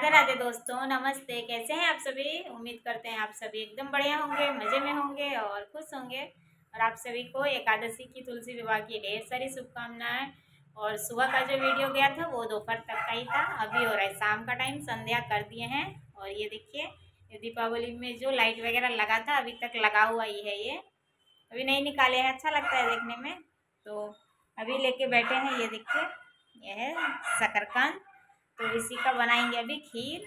राधे राधे दोस्तों नमस्ते कैसे हैं आप सभी उम्मीद करते हैं आप सभी एकदम बढ़िया होंगे मज़े में होंगे और खुश होंगे और आप सभी को एकादशी की तुलसी विवाह की ढेर सारी शुभकामनाएं और सुबह का जो वीडियो गया था वो दोपहर तक का ही था अभी हो रहा है शाम का टाइम संध्या कर दिए हैं और ये देखिए दीपावली में जो लाइट वगैरह लगा था अभी तक लगा हुआ ही है ये अभी नहीं निकाले हैं अच्छा लगता है देखने में तो अभी लेके बैठे हैं ये देखिए यह है शकरकंद तो इसी का बनाएंगे अभी खीर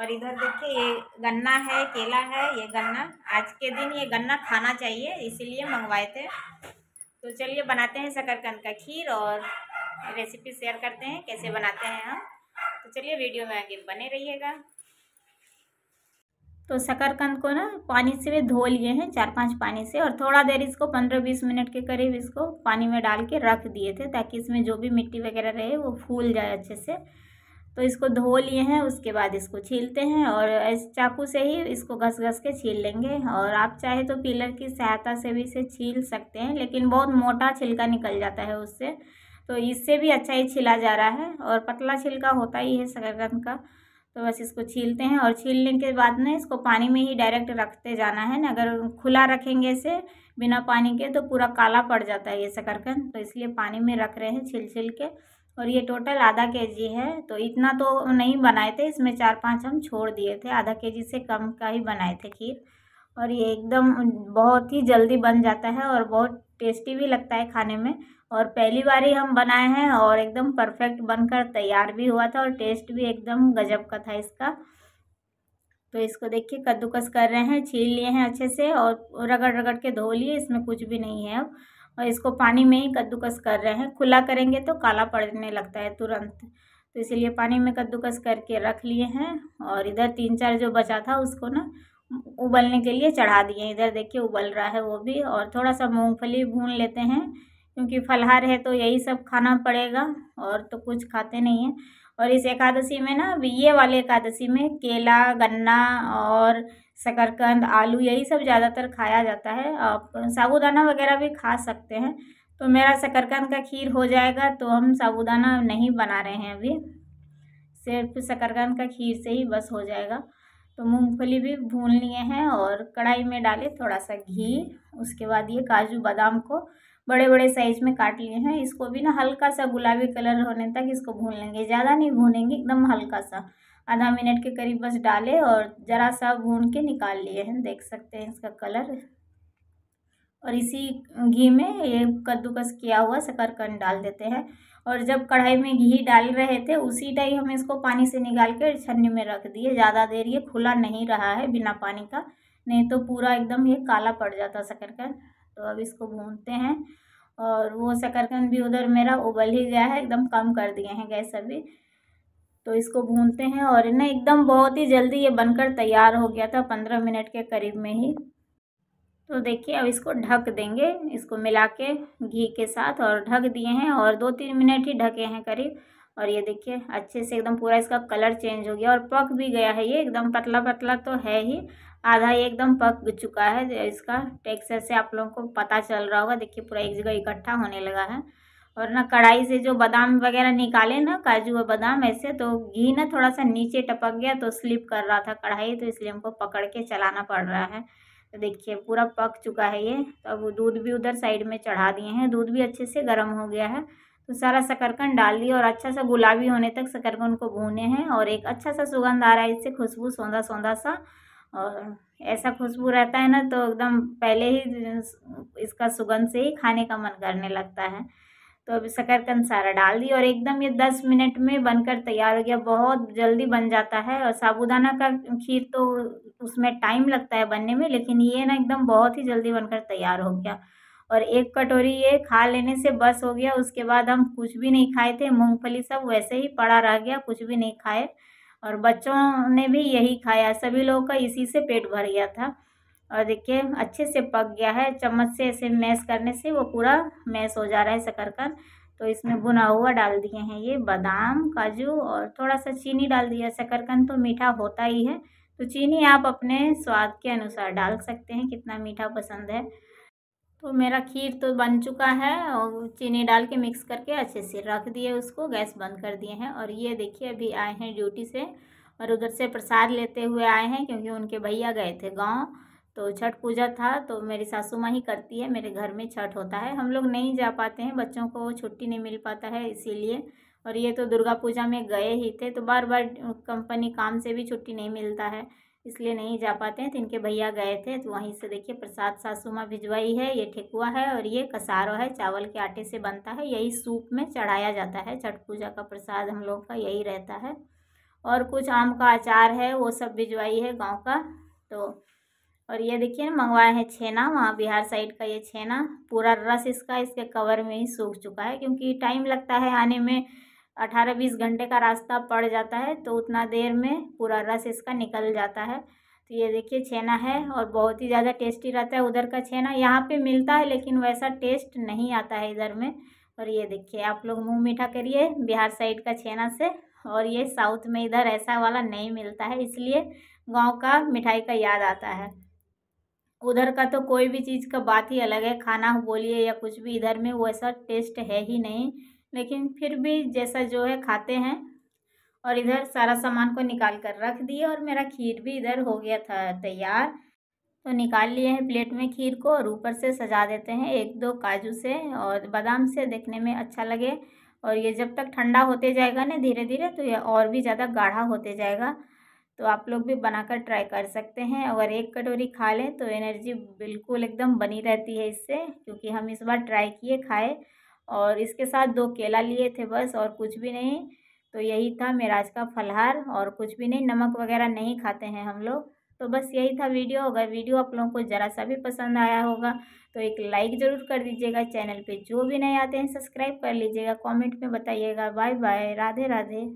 और इधर देखिए ये गन्ना है केला है ये गन्ना आज के दिन ये गन्ना खाना चाहिए इसीलिए मंगवाए थे तो चलिए बनाते हैं शकरकंद का खीर और रेसिपी शेयर करते हैं कैसे बनाते हैं हम तो चलिए वीडियो में आगे बने रहिएगा तो शकरकंद को ना पानी से धो लिए हैं चार पांच पानी से और थोड़ा देर इसको पंद्रह बीस मिनट के करीब इसको पानी में डाल के रख दिए थे ताकि इसमें जो भी मिट्टी वगैरह रहे वो फूल जाए अच्छे से तो इसको धो लिए हैं उसके बाद इसको छीलते हैं और इस चाकू से ही इसको घस घस के छील लेंगे और आप चाहे तो पिलर की सहायता से भी इसे छील सकते हैं लेकिन बहुत मोटा छिलका निकल जाता है उससे तो इससे भी अच्छा ही छिला जा रहा है और पतला छिलका होता ही है सगरगन का तो बस इसको छीलते हैं और छीलने के बाद ना इसको पानी में ही डायरेक्ट रखते जाना है ना अगर खुला रखेंगे इसे बिना पानी के तो पूरा काला पड़ जाता है ये शकरकंद तो इसलिए पानी में रख रहे हैं छिल छिल के और ये टोटल आधा के जी है तो इतना तो नहीं बनाए थे इसमें चार पांच हम छोड़ दिए थे आधा के जी से कम का ही बनाए थे खीर और ये एकदम बहुत ही जल्दी बन जाता है और बहुत टेस्टी भी लगता है खाने में और पहली बार ही हम बनाए हैं और एकदम परफेक्ट बनकर तैयार भी हुआ था और टेस्ट भी एकदम गजब का था इसका तो इसको देखिए कद्दूकस कर रहे हैं छील लिए हैं अच्छे से और रगड़ रगड़ के धो लिए इसमें कुछ भी नहीं है अब और इसको पानी में ही कद्दूकस कर रहे हैं खुला करेंगे तो काला पड़ने लगता है तुरंत तो इसीलिए पानी में कद्दूकस करके रख लिए हैं और इधर तीन चार जो बचा था उसको ना उबलने के लिए चढ़ा दिए इधर देखिए उबल रहा है वो भी और थोड़ा सा मूँगफली भून लेते हैं क्योंकि फलहार है तो यही सब खाना पड़ेगा और तो कुछ खाते नहीं हैं और इस एकादशी में ना ये वाले एकादशी में केला गन्ना और शकरकंद आलू यही सब ज़्यादातर खाया जाता है आप साबूदाना वगैरह भी खा सकते हैं तो मेरा शकरकंद का खीर हो जाएगा तो हम साबूदाना नहीं बना रहे हैं अभी सिर्फ शकरकंद का खीर से ही बस हो जाएगा तो मूंगफली भी भून लिए हैं और कढ़ाई में डाले थोड़ा सा घी उसके बाद ये काजू बादाम को बड़े बड़े साइज में काट लिए हैं इसको भी ना हल्का सा गुलाबी कलर होने तक इसको भून लेंगे ज़्यादा नहीं भूनेंगे एकदम हल्का सा आधा मिनट के करीब बस डाले और ज़रा सा भून के निकाल लिए हैं देख सकते हैं इसका कलर और इसी घी में ये कद्दूकस किया हुआ शकरकंद डाल देते हैं और जब कढ़ाई में घी डाल रहे थे उसी टाइम हम इसको पानी से निकाल के छन्नी में रख दिए ज़्यादा देर ये खुला नहीं रहा है बिना पानी का नहीं तो पूरा एकदम ये काला पड़ जाता शकरकंद तो अब इसको भूनते हैं और वो शकरकंद भी उधर मेरा उबल ही गया है एकदम कम कर दिए हैं गैस अभी तो इसको भूनते हैं और इन्हें एकदम बहुत ही जल्दी ये बनकर तैयार हो गया था पंद्रह मिनट के करीब में ही तो देखिए अब इसको ढक देंगे इसको मिला के घी के साथ और ढक दिए हैं और दो तीन मिनट ही ढके हैं करीब और ये देखिए अच्छे से एकदम पूरा इसका कलर चेंज हो गया और पक भी गया है ये एकदम पतला पतला तो है ही आधा एकदम पक चुका है इसका टेक्सचर से आप लोगों को पता चल रहा होगा देखिए पूरा एक जगह इकट्ठा होने लगा है और ना कढ़ाई से जो बादाम वगैरह निकाले ना काजू और बादाम ऐसे तो घी ना थोड़ा सा नीचे टपक गया तो स्लिप कर रहा था कढ़ाई तो इसलिए हमको पकड़ के चलाना पड़ रहा है तो देखिए पूरा पक चुका है ये तो अब दूध भी उधर साइड में चढ़ा दिए हैं दूध भी अच्छे से गर्म हो गया है तो सारा शकरकंद डाल दिया और अच्छा सा गुलाबी होने तक शकरकंद को भूने हैं और एक अच्छा सा सुगंध आ रहा है इससे खुशबू सौंधा सौंधा सा और ऐसा खुशबू रहता है ना तो एकदम पहले ही इसका सुगंध से ही खाने का मन करने लगता है तो अभी शकरकंद सारा डाल दी और एकदम ये दस मिनट में बनकर तैयार हो गया बहुत जल्दी बन जाता है और साबुदाना का खीर तो उसमें टाइम लगता है बनने में लेकिन ये ना एकदम बहुत ही जल्दी बनकर तैयार हो गया और एक कटोरी ये खा लेने से बस हो गया उसके बाद हम कुछ भी नहीं खाए थे मूंगफली सब वैसे ही पड़ा रह गया कुछ भी नहीं खाए और बच्चों ने भी यही खाया सभी लोगों का इसी से पेट भर गया था और देखिए अच्छे से पक गया है चम्मच से ऐसे मैश करने से वो पूरा मैश हो जा रहा है शकरकन तो इसमें भुना हुआ डाल दिए हैं ये बादाम काजू और थोड़ा सा चीनी डाल दिया शकरकंद तो मीठा होता ही है तो चीनी आप अपने स्वाद के अनुसार डाल सकते हैं कितना मीठा पसंद है तो मेरा खीर तो बन चुका है और चीनी डाल के मिक्स करके अच्छे से रख दिए उसको गैस बंद कर दिए हैं और ये देखिए अभी आए हैं ड्यूटी से और उधर से प्रसाद लेते हुए आए हैं क्योंकि उनके भैया गए थे गाँव तो छठ पूजा था तो मेरी सासू माँ ही करती है मेरे घर में छठ होता है हम लोग नहीं जा पाते हैं बच्चों को छुट्टी नहीं मिल पाता है इसीलिए और ये तो दुर्गा पूजा में गए ही थे तो बार बार कंपनी काम से भी छुट्टी नहीं मिलता है इसलिए नहीं जा पाते हैं तो इनके भैया गए थे तो वहीं से देखिए प्रसाद सासू माँ भिजवाई है ये ठेकुआ है और ये कसारो है चावल के आटे से बनता है यही सूप में चढ़ाया जाता है छठ पूजा का प्रसाद हम लोग का यही रहता है और कुछ आम का अचार है वो सब भिजवाई है गाँव का तो और ये देखिए मंगवाए हैं छेना वहाँ बिहार साइड का ये छेना पूरा रस इसका इसके कवर में ही सूख चुका है क्योंकि टाइम लगता है आने में अठारह बीस घंटे का रास्ता पड़ जाता है तो उतना देर में पूरा रस इसका निकल जाता है तो ये देखिए छेना है और बहुत ही ज़्यादा टेस्टी रहता है उधर का छेना यहाँ पे मिलता है लेकिन वैसा टेस्ट नहीं आता है इधर में और ये देखिए आप लोग मुंह मीठा करिए बिहार साइड का छेना से और ये साउथ में इधर ऐसा वाला नहीं मिलता है इसलिए गांव का मिठाई का याद आता है उधर का तो कोई भी चीज़ का बात ही अलग है खाना बोलिए या कुछ भी इधर में वैसा टेस्ट है ही नहीं लेकिन फिर भी जैसा जो है खाते हैं और इधर सारा सामान को निकाल कर रख दिए और मेरा खीर भी इधर हो गया था तैयार तो निकाल लिए हैं प्लेट में खीर को और ऊपर से सजा देते हैं एक दो काजू से और बादाम से देखने में अच्छा लगे और ये जब तक ठंडा होते जाएगा ना धीरे धीरे तो ये और भी ज़्यादा गाढ़ा होते जाएगा तो आप लोग भी बनाकर ट्राई कर सकते हैं अगर एक कटोरी खा लें तो एनर्जी बिल्कुल एकदम बनी रहती है इससे क्योंकि हम इस बार ट्राई किए खाए और इसके साथ दो केला लिए थे बस और कुछ भी नहीं तो यही था मेरा आज का फलहार और कुछ भी नहीं नमक वगैरह नहीं खाते हैं हम लोग तो बस यही था वीडियो होगा वीडियो आप लोगों को ज़रा सा भी पसंद आया होगा तो एक लाइक ज़रूर कर दीजिएगा चैनल पे जो भी नए आते हैं सब्सक्राइब कर लीजिएगा कमेंट में बताइएगा बाय बाय राधे राधे